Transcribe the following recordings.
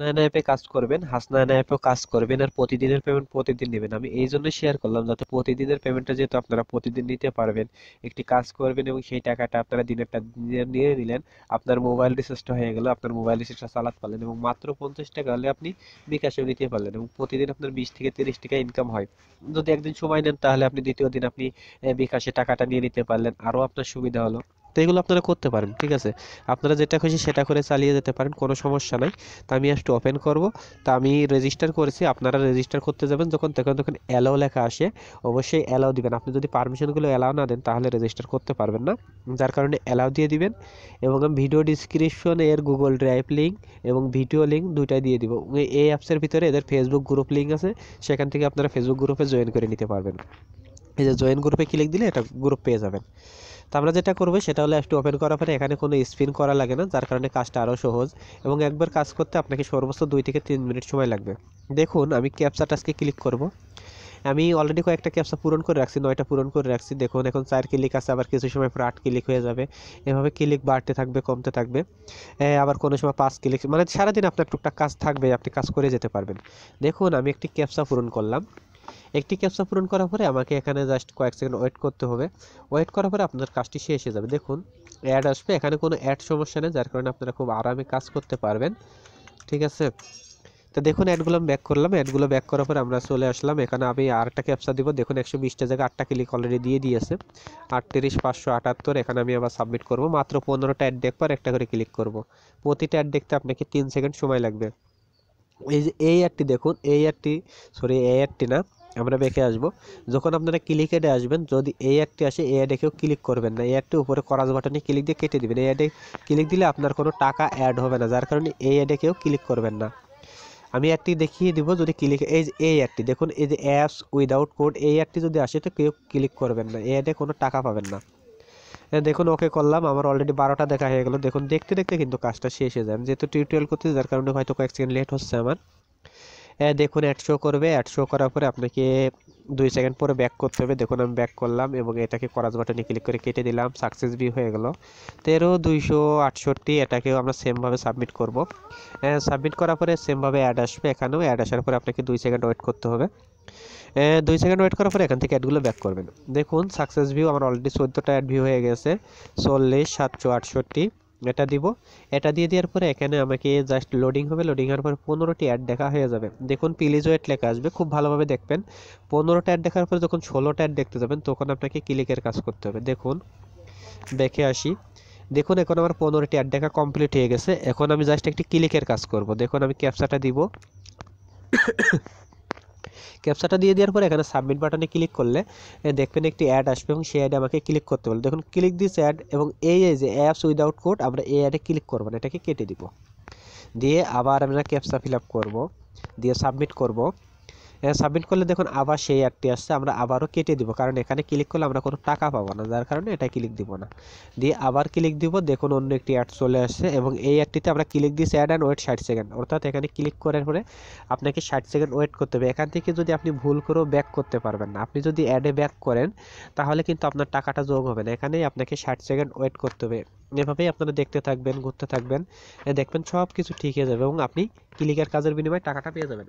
হাসনায়না অ্যাপে কাজ করবেন হাসনায়না অ্যাপেও কাজ করবেন আর প্রতিদিনের পেমেন্ট প্রতিদিন নেবেন আমি এই জন্য শেয়ার করলাম যাতে প্রতিদিনের পেমেন্টটা যেহেতু আপনারা প্রতিদিন নিতে পারবেন একটি কাজ করবেন এবং সেই টাকাটা আপনারা দিনেরটা নিয়ে নিলেন আপনার মোবাইল রিচার্জটা হয়ে গেল আপনার মোবাইল রিচার্জটা চালাতে পারলেন এবং মাত্র পঞ্চাশ টাকা হলে আপনি বিকাশেও নিতে পারলেন এবং প্রতিদিন আপনার বিশ থেকে তিরিশ টাকা ইনকাম হয় যদি একদিন সময় নেন তাহলে আপনি দ্বিতীয় দিন আপনি বিকাশে টাকাটা নিয়ে নিতে পারলেন আরও আপনার সুবিধা হলো তো এগুলো আপনারা করতে পারেন ঠিক আছে আপনারা যেটা খুশি সেটা করে চালিয়ে যেতে পারেন কোনো সমস্যা নাই তো আমি একটু ওপেন করব তো আমি রেজিস্টার করেছি আপনারা রেজিস্টার করতে যাবেন যখন তখন তখন অ্যালাও লেখা আসে অবশ্যই অ্যালাও দিবেন আপনি যদি পারমিশনগুলো অ্যালাও না দেন তাহলে রেজিস্টার করতে পারবেন না যার কারণে অ্যালাও দিয়ে দিবেন এবং আমি ভিডিও ডিসক্রিপশনে এর গুগল ড্রাইভ লিঙ্ক এবং ভিডিও লিঙ্ক দুইটাই দিয়ে দিব এই অ্যাপসের ভিতরে এদের ফেসবুক গ্রুপ লিঙ্ক আছে সেখান থেকে আপনারা ফেসবুক গ্রুপে জয়েন করে নিতে পারবেন এই যে জয়েন গ্রুপে ক্লিক দিলে এটা গ্রুপ পেয়ে যাবেন তো আমরা যেটা করবো সেটা হলো অ্যাপটি ওপেন করার পরে এখানে কোনো স্পিন করা লাগে না যার কারণে কাজটা আরও সহজ এবং একবার কাজ করতে আপনাকে সর্বোচ্চ দুই থেকে তিন মিনিট সময় লাগবে দেখুন আমি ক্যাপসা টাস্কে ক্লিক করব আমি অলরেডি কয়েকটা ক্যাপসা পূরণ করে রাখছি নয়টা পূরণ করে রাখছি দেখুন এখন চার ক্লিক আছে আবার কিছু সময় পর আট ক্লিক হয়ে যাবে এভাবে ক্লিক বাড়তে থাকবে কমতে থাকবে আবার কোনো সময় পাঁচ ক্লিক মানে সারাদিন আপনার টুকটাক কাজ থাকবে আপনি কাজ করে যেতে পারবেন দেখুন আমি একটি ক্যাপসা পূরণ করলাম একটি ক্যাপসা পূরণ করার পরে আমাকে এখানে জাস্ট কয়েক সেকেন্ড ওয়েট করতে হবে ওয়েট করার পরে আপনার কাজটি শেষ হয়ে যাবে দেখুন অ্যাড আসবে এখানে কোনো অ্যাড সমস্যা নেই যার কারণে আপনারা খুব আরামে কাজ করতে পারবেন ঠিক আছে তো দেখুন অ্যাডগুলো আমি ব্যাক করলাম অ্যাডগুলো ব্যাক করার পরে আমরা চলে আসলাম এখানে আমি আটটা ক্যাপসা দিব দেখুন একশো বিশটা জায়গায় আটটা ক্লিক অলরেডি দিয়ে দিয়েছে আটত্রিশ পাঁচশো আটাত্তর এখানে আমি আবার সাবমিট করব মাত্র পনেরোটা অ্যাড পর একটা করে ক্লিক করব প্রতিটা অ্যাড দেখতে আপনাকে তিন সেকেন্ড সময় লাগবে এই যে এই অ্যাডটি দেখুন এই অ্যাডটি সরি এই অ্যাডটি না আমরা ব্যাকে আসব যখন আপনারা ক্লিক এডে আসবেন যদি এই অ্যাডটি আসে এ অ্যাডে কেউ ক্লিক করবেন না এই অ্যাডটি উপরে করাজ বাটনে ক্লিক দিয়ে কেটে দেবেন এই অ্যাডে ক্লিক দিলে আপনার কোনো টাকা অ্যাড হবে না যার কারণে এই অ্যাডে কেউ ক্লিক করবেন না আমি একটি দেখিয়ে দিব যদি ক্লিক এই যে এই অ্যাডটি দেখুন এই যে অ্যাপস উইদাউট কোড এই অ্যাডটি যদি আসে তো কেউ ক্লিক করবেন না এই অ্যাডে কোনো টাকা পাবেন না দেখুন ওকে করলাম আমার অলরেডি বারোটা দেখা হয়ে গেল দেখুন দেখতে দেখতে কিন্তু কাজটা শেষ হয়ে যায় যেহেতু টিউটোরিয়াল করতে যার কারণে হয়তো কয়েক সেকেন্ড লেট হচ্ছে আমার দেখুন অ্যাড শো করবে অ্যাড শো করার পরে আপনাকে দুই সেকেন্ড পরে ব্যাক করতে হবে দেখুন আমি ব্যাক করলাম এবং এটাকে করাজ বাটনে ক্লিক করে কেটে দিলাম সাকসেস ভিউ হয়ে গেল তেরো দুইশো আটষট্টি এটাকেও আমরা সেমভাবে সাবমিট করব সাবমিট করার পরে সেমভাবে অ্যাড আসবে এখানেও অ্যাড আসার পরে আপনাকে দুই সেকেন্ড ওয়েট করতে হবে দুই সেকেন্ড ওয়েট করার পরে এখান থেকে অ্যাডগুলো ব্যাক করবেন দেখুন সাকসেস ভিউ আমার অলরেডি চোদ্দোটা অ্যাড ভিউ হয়ে গেছে চল্লিশ সাতশো আটষট্টি এটা দিব এটা দিয়ে দেওয়ার পরে এখানে আমাকে জাস্ট লোডিং হবে লোডিং হওয়ার পর পনেরোটি অ্যাড দেখা হয়ে যাবে দেখুন প্লিজ ওয়েট লেখা আসবে খুব ভালোভাবে দেখবেন পনেরোটা অ্যাড দেখার পরে যখন ষোলোটা অ্যাড দেখতে যাবেন তখন আপনাকে ক্লিকের কাজ করতে হবে দেখুন দেখে আসি দেখুন এখন আমার পনেরোটি অ্যাড দেখা কমপ্লিট হয়ে গেছে এখন আমি জাস্ট একটি ক্লিকের কাজ করব দেখুন আমি ক্যাপচাটা দিব ক্যাপচাটা দিয়ে দেওয়ার পরে এখানে সাবমিট বাটনে ক্লিক করলে দেখবেন একটি অ্যাড আসবে এবং সেই অ্যাডে আমাকে ক্লিক করতে বলবে দেখুন ক্লিক দিস অ্যাড এবং এই যে অ্যাপস উইদাউট কোড আমরা এই অ্যাডে ক্লিক করবো না এটাকে কেটে দিব দিয়ে আবার আমরা ক্যাপসা ফিল আপ করবো দিয়ে সাবমিট করবো সাবমিট করলে দেখুন আবার সেই অ্যাডটি আসছে আমরা আবারও কেটে দিব কারণ এখানে ক্লিক করলে আমরা কোনো টাকা পাবো না যার কারণে এটা ক্লিক দিব না দিয়ে আবার ক্লিক দিব দেখুন অন্য একটি অ্যাড চলে আসছে এবং এই অ্যাডটিতে আমরা ক্লিক দিচ্ছি অ্যাড অ্যান্ড ওয়েট ষাট সেকেন্ড অর্থাৎ এখানে ক্লিক করার পরে আপনাকে ষাট সেকেন্ড ওয়েট করতে হবে এখান থেকে যদি আপনি ভুল করেও ব্যাক করতে পারবেন না আপনি যদি অ্যাডে ব্যাক করেন তাহলে কিন্তু আপনার টাকাটা যোগ হবে না এখানেই আপনাকে ষাট সেকেন্ড ওয়েট করতে হবে এভাবেই আপনারা দেখতে থাকবেন ঘুরতে থাকবেন দেখবেন সব কিছু ঠিক হয়ে যাবে এবং আপনি ক্লিকের কাজের বিনিময়ে টাকাটা পেয়ে যাবেন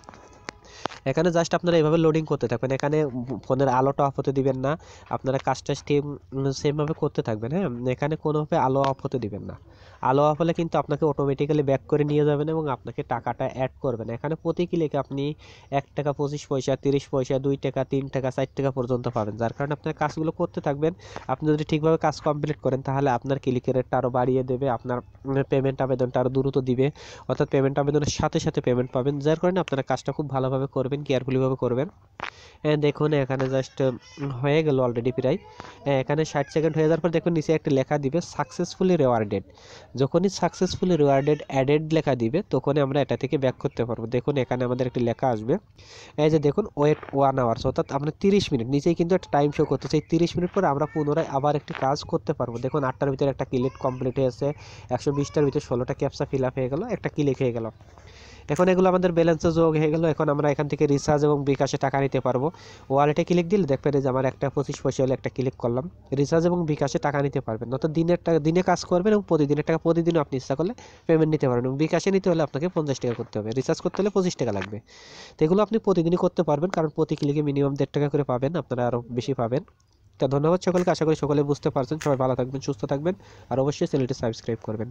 এখানে জাস্ট আপনারা এভাবে লোডিং করতে থাকবেন এখানে ফোনের আলোটা অফ হতে দিবেন না আপনারা কাজটা সেমভাবে করতে থাকবেন হ্যাঁ এখানে কোনোভাবে আলো অফ হতে দিবেন না আলো অফ হলে কিন্তু আপনাকে অটোমেটিক্যালি ব্যাক করে নিয়ে যাবেন এবং আপনাকে টাকাটা অ্যাড করবেন এখানে প্রতি ক্লিকে আপনি এক টাকা পঁচিশ পয়সা তিরিশ পয়সা দুই টাকা তিন টাকা চার টাকা পর্যন্ত পাবেন যার কারণে আপনার কাজগুলো করতে থাকবেন আপনি যদি ঠিকভাবে কাজ কমপ্লিট করেন তাহলে আপনার ক্লিকের রেটটা আরও বাড়িয়ে দেবে আপনার পেমেন্ট আবেদনটা আরও দ্রুত দিবে অর্থাৎ পেমেন্ট আবেদনের সাথে সাথে পেমেন্ট পাবেন যার কারণে আপনারা কাজটা খুব ভালোভাবে করবেন করবেন কেয়ারফুলিভাবে করবেন দেখুন এখানে জাস্ট হয়ে গেল অলরেডি প্রায় এখানে ষাট সেকেন্ড হয়ে যাওয়ার পর দেখুন নিচে একটা লেখা দিবে সাকসেসফুলি রেওয়ার্ডেড যখনই সাকসেসফুলি রেওয়ার্ডেড অ্যাডেড লেখা দিবে তখনই আমরা এটা থেকে ব্যাক করতে পারবো দেখুন এখানে আমাদের একটি লেখা আসবে এই যে দেখুন ওয়েট ওয়ান আওয়ার্স অর্থাৎ আপনার তিরিশ মিনিট নিচেই কিন্তু একটা টাইম শো করতেছে এই তিরিশ মিনিট পর আমরা পুনরায় আবার একটি কাজ করতে পারবো দেখুন আটটার ভিতরে একটা ক্লিক কমপ্লিট হয়েছে একশো বিশটার ভিতরে ষোলোটা ক্যাপসা ফিল আপ হয়ে গেল একটা ক্লিক হয়ে গেল এখন এগুলো আমাদের ব্যালেন্সে যোগ হয়ে গেল এখন আমরা এখান থেকে রিচার্জ এবং বিকাশে টাকা নিতে পারবো ওয়ালেটে ক্লিক দিলে দেখবেন যে আমার একটা পঁচিশ পয়সা হলে একটা ক্লিক করলাম রিচার্জ এবং বিকাশে টাকা নিতে পারবেন নত দিনের টাকা দিনে কাজ করবেন এবং প্রতিদিনের টাকা প্রতিদিনও আপনি ইচ্ছা করলে পেমেন্ট নিতে পারবেন এবং বিকাশে নিতে হলে আপনাকে পঞ্চাশ টাকা করতে হবে রিচার্জ করতে হলে পঁচিশ টাকা লাগবে তো এগুলো আপনি প্রতিদিনই করতে পারবেন কারণ প্রতি ক্লিকে মিনিমাম দেড় টাকা করে পাবেন আপনারা আরও বেশি পাবেন তা ধন্যবাদ সকলকে আশা করি সকলে বুঝতে পারছেন সবাই ভালো থাকবেন সুস্থ থাকবেন আর অবশ্যই চ্যানেলটি সাবস্ক্রাইব করবেন